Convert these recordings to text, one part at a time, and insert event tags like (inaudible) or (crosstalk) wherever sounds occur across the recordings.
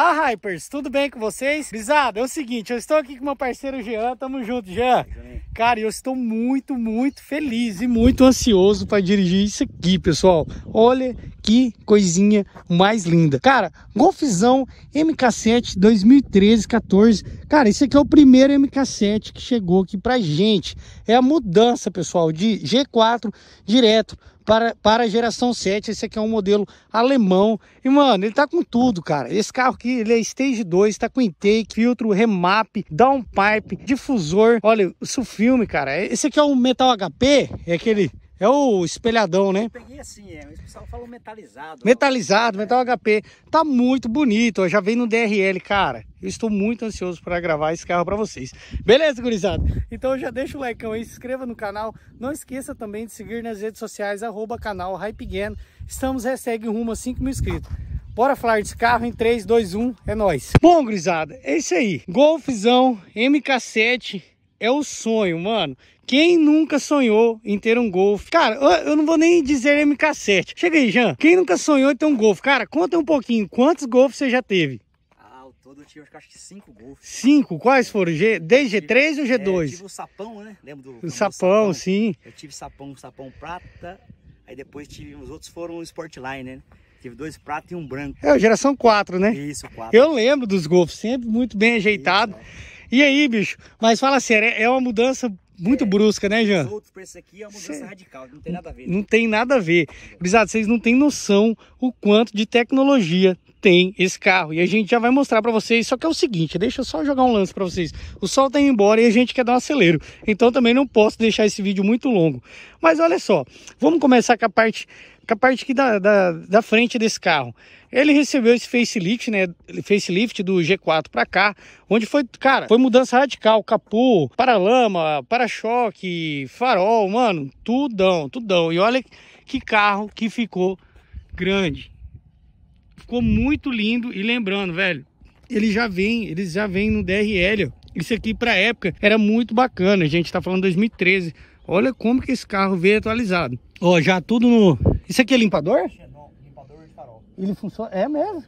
Olá, Hypers, tudo bem com vocês? Bizado, é o seguinte, eu estou aqui com meu parceiro Jean, tamo junto, Jean. Cara, eu estou muito, muito feliz e muito ansioso para dirigir isso aqui, pessoal. Olha que coisinha mais linda. Cara, Golfzão MK7 2013-14. Cara, esse aqui é o primeiro MK7 que chegou aqui pra gente. É a mudança, pessoal, de G4 direto para, para a geração 7. Esse aqui é um modelo alemão. E, mano, ele tá com tudo, cara. Esse carro aqui, ele é Stage 2, tá com intake, filtro, remap, downpipe, difusor. Olha, isso é filme, cara. Esse aqui é um Metal HP, é aquele é o espelhadão, né? Eu peguei assim, é. O pessoal falou metalizado. Metalizado, ó. É. metal é. HP. Tá muito bonito, ó. Já vem no DRL, cara. Eu estou muito ansioso para gravar esse carro para vocês. Beleza, gurizada? Então já deixa o like aí, se inscreva no canal. Não esqueça também de seguir nas redes sociais, arroba canal Hypegan. Estamos hashtag rumo a 5 mil inscritos. Bora falar desse carro em 3, 2, 1, é nóis. Bom, gurizada, é isso aí. Golfzão, MK7, é o sonho, mano. Quem nunca sonhou em ter um Golf? Cara, eu, não vou nem dizer MK7. Chega aí, Jean. Quem nunca sonhou em ter um Golf? Cara, conta um pouquinho. Quantos Golf você já teve? Ah, todo eu tive acho que cinco Golf. Cinco? Quais foram? G, desde G3 tive, ou G2? É, eu tive o sapão, né? Lembro do... O sapão, sapão, sim. Eu tive sapão, sapão prata. Aí depois tive... Os outros foram o Sportline, né? Tive dois pratos e um branco. É, geração 4, né? Isso, quatro. Eu lembro dos Golf, sempre muito bem ajeitado. Isso, é. E aí, bicho? Mas fala sério, é, é uma mudança muito é, brusca, né, Jean? Outros preços aqui é uma mudança Cê... radical, não tem nada a ver. Não tem nada a ver. Grisado, vocês não têm noção o quanto de tecnologia tem esse carro e a gente já vai mostrar para vocês. Só que é o seguinte, deixa eu só jogar um lance para vocês. O sol tá indo embora e a gente quer dar um acelero, então também não posso deixar esse vídeo muito longo. Mas olha só, vamos começar com a parte com a parte aqui da, da, da, frente desse carro. Ele recebeu esse facelift, né? Facelift do G4 para cá, onde foi, cara, foi mudança radical, capô, para lama para-choque, farol, mano, tudão, tudão. E olha que carro que ficou grande ficou muito lindo. E lembrando, velho, ele já vem, eles já vêm no DRL. Isso aqui para época era muito bacana. A gente está falando 2013. Olha como que esse carro veio atualizado. Ó, já tudo no. Isso aqui é limpador? Não, limpador de farol. Ele funciona. É mesmo?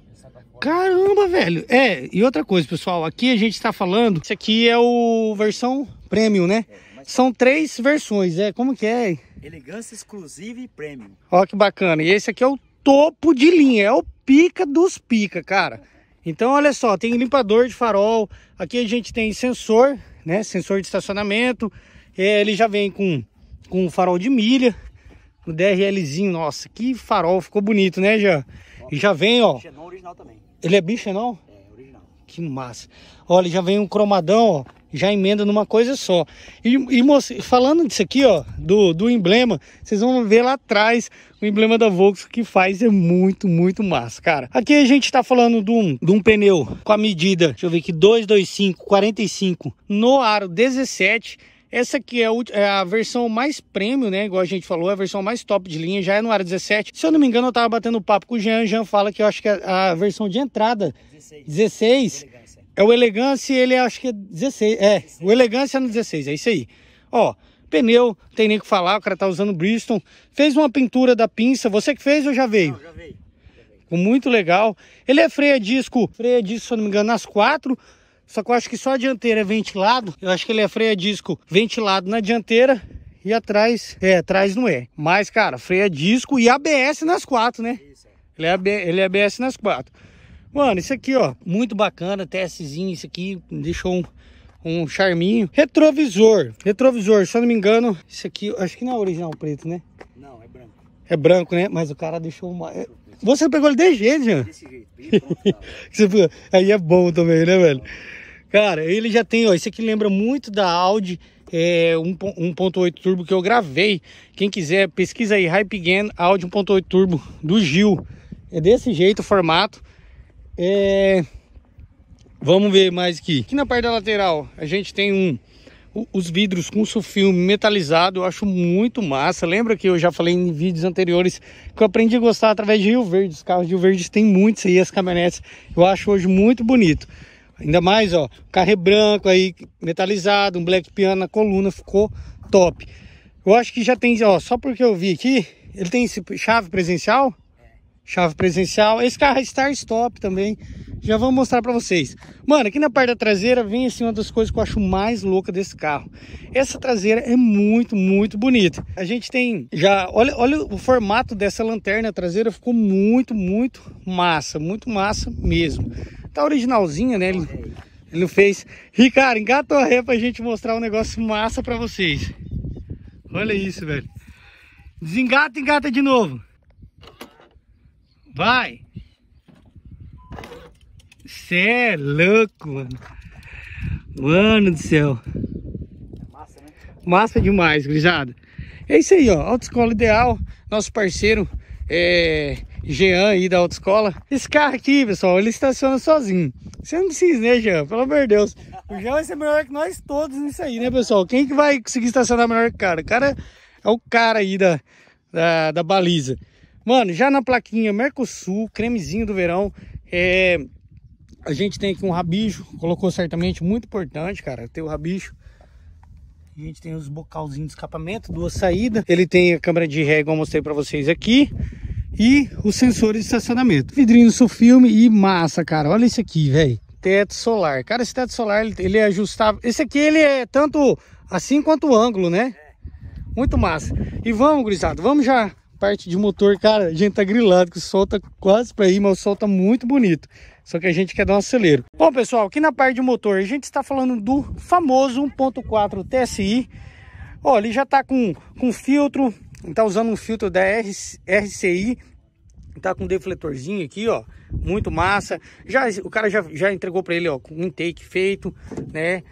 Caramba, velho. É, e outra coisa, pessoal, aqui a gente está falando, isso aqui é o versão premium, né? É, São três versões, é, como que é? Elegância exclusiva e premium. Ó que bacana. E esse aqui é o topo de linha, é o pica dos pica, cara. Então, olha só, tem limpador de farol. Aqui a gente tem sensor, né? Sensor de estacionamento. É, ele já vem com, com farol de milha. O DRLzinho, nossa, que farol. Ficou bonito, né, Jean? E já vem, ó. original também. Ele é bicho, não? É, original. Que massa. Olha, já vem um cromadão, ó já emenda numa coisa só. E, e falando disso aqui, ó, do, do emblema, vocês vão ver lá atrás o emblema da Volkswagen que faz é muito, muito massa, cara. Aqui a gente tá falando de um, de um pneu com a medida, deixa eu ver aqui, 225, 45 no aro 17. Essa aqui é a é versão mais premium, né? Igual a gente falou, é a versão mais top de linha, já é no aro 17. Se eu não me engano, eu tava batendo papo com o Jean. O Jean fala que eu acho que é a versão de entrada 16, 16 é o Elegance, ele é, acho que é 16. É, o Elegance ano no 16, é isso aí. Ó, pneu, tem nem o que falar, o cara tá usando Bristol. Fez uma pintura da pinça, você que fez ou já veio? Não, já veio. Muito legal. Ele é freio a disco, freio a disco, se eu não me engano, nas quatro. Só que eu acho que só a dianteira é ventilado. Eu acho que ele é freio a disco ventilado na dianteira e atrás, é, atrás não é. Mas, cara, freio a disco e ABS nas quatro, né? Isso, é. ele é ABS é nas quatro. Mano, isso aqui, ó, muito bacana, TSzinho, isso aqui deixou um, um charminho. Retrovisor, retrovisor, se eu não me engano, isso aqui, acho que não é original preto, né? Não, é branco. É branco, né? Mas o cara deixou uma... É, você pegou ele de jeito, Jean? Desse jeito, tá. (laughs) Aí é bom também, né, velho? Cara, ele já tem, ó, isso aqui lembra muito da Audi é, 1.8 turbo que eu gravei. Quem quiser, pesquisa aí, Hype again Audi 1.8 turbo do Gil. É desse jeito o formato. É... Vamos ver mais aqui. Aqui na parte da lateral, a gente tem um os vidros com sulfilme metalizado, eu acho muito massa. Lembra que eu já falei em vídeos anteriores que eu aprendi a gostar através de Rio Verde. Os carros de Rio Verde tem muitos aí, as caminhonetes. Eu acho hoje muito bonito. Ainda mais, ó, carro é branco aí, metalizado, um black piano na coluna, ficou top. Eu acho que já tem, ó, só porque eu vi aqui, ele tem esse chave presencial, chave presencial. Esse carro é Star Stop também. Já vou mostrar para vocês. Mano, aqui na parte da traseira vem assim uma das coisas que eu acho mais louca desse carro. Essa traseira é muito, muito bonita. A gente tem já... Olha, olha o formato dessa lanterna traseira. Ficou muito, muito massa. Muito massa mesmo. Tá originalzinha, né? Ele, ele fez... Ricardo, engata a ré pra gente mostrar um negócio massa para vocês. Olha isso, velho. Desengata engata de novo. Vai! Cê é louco, mano. Mano do céu. massa, né? Massa demais, gurizada. É isso aí, ó. Autoescola Ideal, nosso parceiro é, Jean aí da autoescola. Esse carro aqui, pessoal, ele estaciona sozinho. Você não precisa, né, Jean? Pelo amor de Deus. O Jean vai ser melhor que nós todos nisso aí, né, pessoal? Quem que vai conseguir estacionar melhor que o cara? O cara é o cara aí da, da, da baliza. Mano, já na plaquinha Mercosul, cremezinho do verão, é... a gente tem aqui um rabicho, colocou certamente, muito importante, cara, ter o rabicho. A gente tem os bocalzinhos de escapamento, duas saídas. Ele tem a câmera de ré, igual eu mostrei pra vocês aqui. E os sensores de estacionamento. Vidrinho filme e massa, cara. Olha isso aqui, velho. Teto solar. Cara, esse teto solar, ele é ajustável. Esse aqui, ele é tanto assim quanto o ângulo, né? É. Muito massa. E vamos, gurizada, vamos já parte de motor, cara, a gente tá grilado, que solta quase para ir, mas solta muito bonito. Só que a gente quer dar um acelero. Bom, pessoal, aqui na parte de motor, a gente está falando do famoso 1.4 TSI. Ó, ele já tá com, com filtro, tá usando um filtro da RCI, tá com defletorzinho aqui, ó, muito massa. Já, o cara já, já entregou para ele, ó, com um intake feito, né?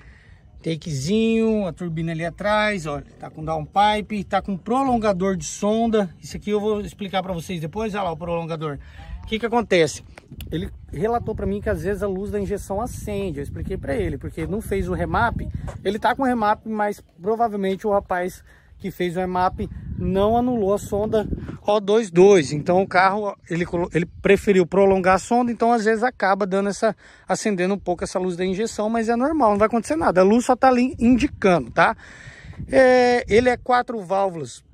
takezinho, a turbina ali atrás, olha, tá com downpipe, tá com prolongador de sonda. Isso aqui eu vou explicar para vocês depois, olha lá o prolongador. O que que acontece? Ele relatou para mim que às vezes a luz da injeção acende. Eu expliquei para ele, porque ele não fez o remap. Ele tá com remap, mas provavelmente o rapaz que fez o remap não anulou a sonda O22. Então o carro ele, ele preferiu prolongar a sonda, então às vezes acaba dando essa acendendo um pouco essa luz da injeção, mas é normal, não vai acontecer nada. A luz só está ali indicando, tá? É, ele é quatro válvulas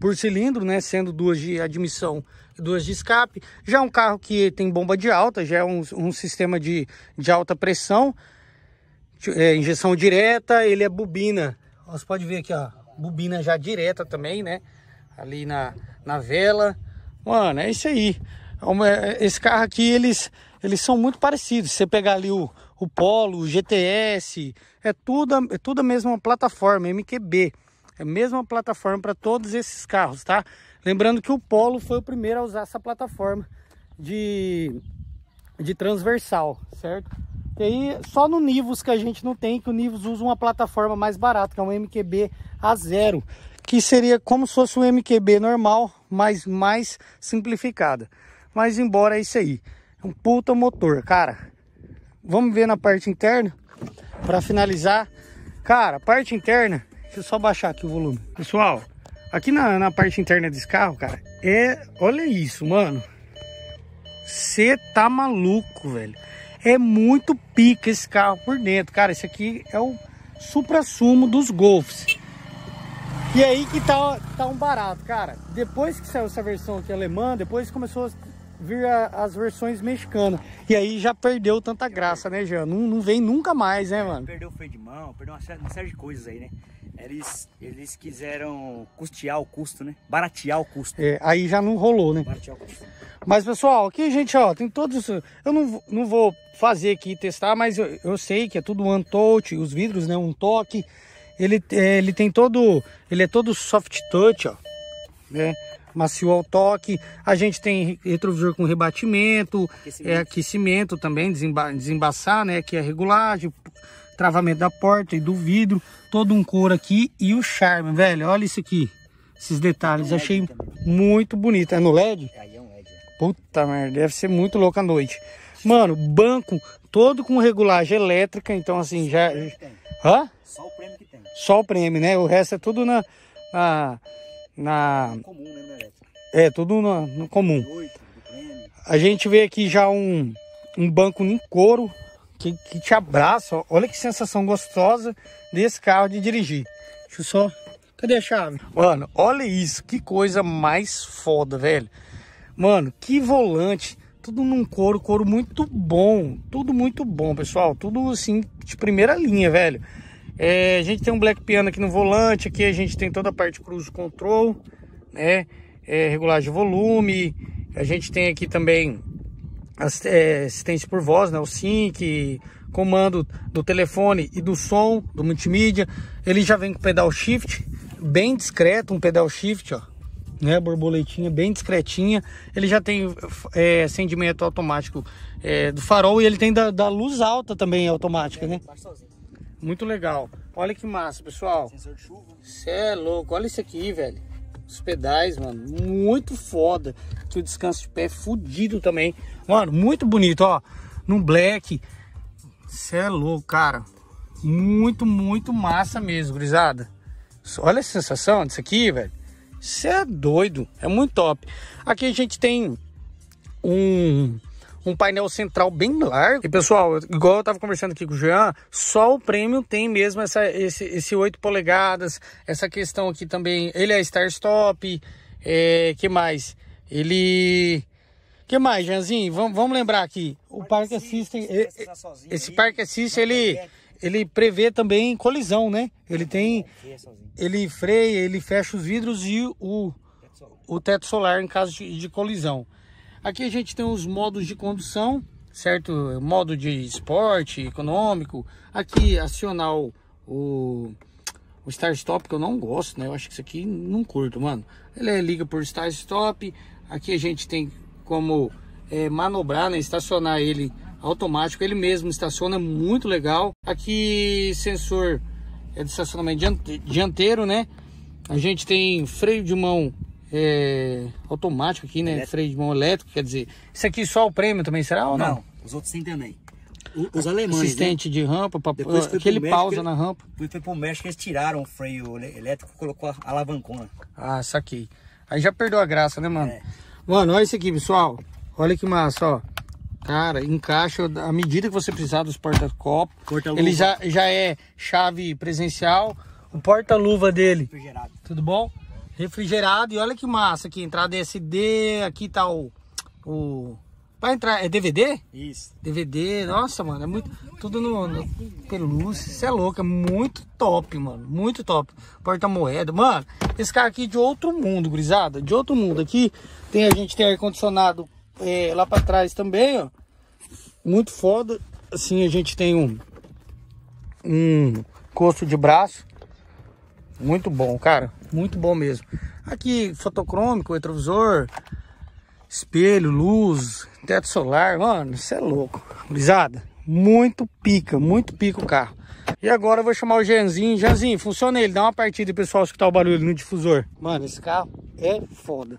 por cilindro, né, sendo duas de admissão duas de escape. Já é um carro que tem bomba de alta, já é um, um sistema de, de alta pressão, é, injeção direta, ele é bobina. Você pode ver aqui, ó, bobina já direta também, né? Ali na, na vela. Mano, é isso aí. É é, esse carro aqui, eles, eles são muito parecidos. Você pegar ali o, o Polo, o GTS, é tudo, é tudo a mesma plataforma, MQB. É a mesma plataforma para todos esses carros, tá? Lembrando que o Polo foi o primeiro a usar essa plataforma de, de transversal, certo? E aí, só no Nivus que a gente não tem, que o Nivus usa uma plataforma mais barata, que é um MQB a zero, que seria como se fosse um MQB normal, mas mais simplificada. Mas embora é isso aí, é um puta motor, cara. Vamos ver na parte interna para finalizar. Cara, parte interna, deixa eu só baixar aqui o volume. Pessoal, aqui na, na parte interna desse carro, cara, é, olha isso, mano. Você tá maluco, velho. É muito pica esse carro por dentro. Cara, esse aqui é o supra-sumo dos Golfs. E aí que tá, tá um barato, cara. Depois que saiu essa versão aqui alemã, depois começou a vir a, as versões mexicanas. E aí já perdeu tanta graça, né, Jean? Não, não vem nunca mais, né, é, mano? Perdeu o freio de mão, perdeu uma série, uma série de coisas aí, né? Eles, eles quiseram custear o custo, né? Baratear o custo. É, aí já não rolou, né? Baratear o custo. Mas, pessoal, aqui, gente, ó, tem todos... Eu não, não vou fazer aqui testar, mas eu, eu sei que é tudo um touch, os vidros, né? Um toque. Ele, é, ele tem todo, ele é todo soft touch, ó, né? Macio ao toque. A gente tem retrovisor com rebatimento, aquecimento, é, aquecimento também, desemba, desembaçar, né? Que é regulagem, travamento da porta e do vidro, todo um couro aqui e o charme, velho. Olha isso aqui, esses detalhes. É Achei muito bonito. É no LED? É, é um LED. É. Puta merda, deve ser muito louco à noite. Mano, banco todo com regulagem elétrica, então assim, já... Hã? Só o prêmio só o prêmio, né? O resto é tudo na. na, na comum, né, é, tudo no, no comum. A gente vê aqui já um, um banco em couro que, que te abraça. Olha que sensação gostosa desse carro de dirigir. Deixa eu só. Cadê a chave? Mano, olha isso. Que coisa mais foda, velho. Mano, que volante. Tudo num couro, couro muito bom. Tudo muito bom, pessoal. Tudo assim, de primeira linha, velho. É, a gente tem um Black Piano aqui no volante, aqui a gente tem toda a parte cruise control, né? É, regulagem de volume, a gente tem aqui também é, assistência por voz, né? O sync, comando do telefone e do som, do multimídia. Ele já vem com pedal shift, bem discreto, um pedal shift, ó. Né, borboletinha bem discretinha. Ele já tem é, acendimento automático é, do farol e ele tem da, da luz alta também automática, é, né? Muito legal. Olha que massa, pessoal. Sensor de chuva. Você é louco. Olha isso aqui, velho. Os pedais, mano. Muito foda. Que o descanso de pé é fudido também. Mano, muito bonito, ó. Num black. Você é louco, cara. Muito, muito massa mesmo, grisada Olha a sensação disso aqui, velho. Você é doido. É muito top. Aqui a gente tem um um painel central bem largo. E pessoal, igual eu tava conversando aqui com o Jean, só o prêmio tem mesmo essa, esse, esse 8 polegadas, essa questão aqui também, ele é Star Stop, é, que mais? Ele... que mais, Janzinho? Vamos, vamos lembrar aqui, o Parque Assistem, é, tá esse, Parque Assistem, ele ele prevê também colisão, né? Ele tem, é ele freia, ele fecha os vidros e o, o teto solar em caso de, de colisão. Aqui a gente tem os modos de condução, certo? Modo de esporte, econômico. Aqui acionar o, o, o start stop, que eu não gosto, né? Eu acho que isso aqui não curto, mano. Ele é, liga por start stop. Aqui a gente tem como é, manobrar, né? Estacionar ele automático. Ele mesmo estaciona, é muito legal. Aqui sensor é de estacionamento dianteiro, né? A gente tem freio de mão é, automático aqui, né? Elétrico. Freio de mão elétrico, quer dizer. Isso aqui só o prêmio também será ou não? Não, os outros sim também. os alemães. Assistente né? de rampa, pra, que ele México, pausa ele, na rampa. Depois foi pro México, eles tiraram o freio elétrico e colocou a alavancona. Ah, saquei. Aí já perdeu a graça, né, mano? É. Mano, olha isso aqui, pessoal. Olha que massa, ó. Cara, encaixa a medida que você precisar dos porta-copos. Ele já, já é chave presencial. O porta-luva dele. Tudo bom? refrigerado. E olha que massa aqui, entrada é SD, aqui tá o... o... Vai entrar, é DVD? Isso. DVD, nossa, mano, é muito. Tudo no, no pelúcia, isso é louco, é muito top, mano. Muito top. Porta-moeda, mano. Esse carro aqui é de outro mundo, gurizada. De outro mundo. Aqui tem, a gente tem ar-condicionado é, lá pra trás também, ó. Muito foda. Assim, a gente tem um. Um costo de braço. Muito bom, cara. Muito bom mesmo. Aqui, fotocrômico, retrovisor, espelho, luz, teto solar. Mano, isso é louco. Gurizada, muito pica, muito pica o carro. E agora eu vou chamar o Janzinho. Janzinho, funciona ele. Dá uma partida, pessoal, escutar o barulho no difusor. Mano, esse carro é foda.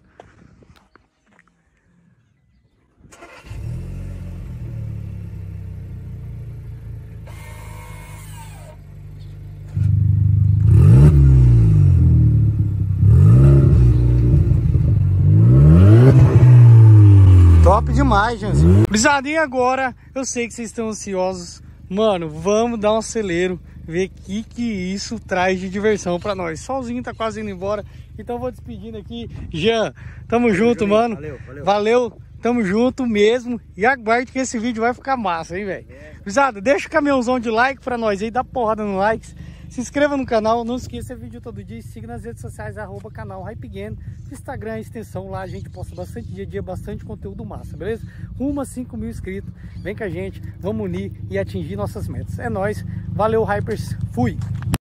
tatuagens. Brisadinha agora, eu sei que vocês estão ansiosos. Mano, vamos dar um acelero, ver o que, que isso traz de diversão para nós. Solzinho tá quase indo embora, então vou despedindo aqui. Jean, tamo valeu, junto, mano. Valeu, valeu. valeu, tamo junto mesmo. E aguarde que esse vídeo vai ficar massa, hein, velho. É. Brisada, deixa o caminhãozão de like para nós aí, dá porrada no likes. Se inscreva no canal, não esqueça, vídeo todo dia e siga nas redes sociais, arroba canal Hype Game, Instagram, extensão, lá a gente posta bastante dia a dia, bastante conteúdo massa, beleza? Rumo a 5 mil inscritos, vem com a gente, vamos unir e atingir nossas metas. É nóis, valeu Hypers, fui!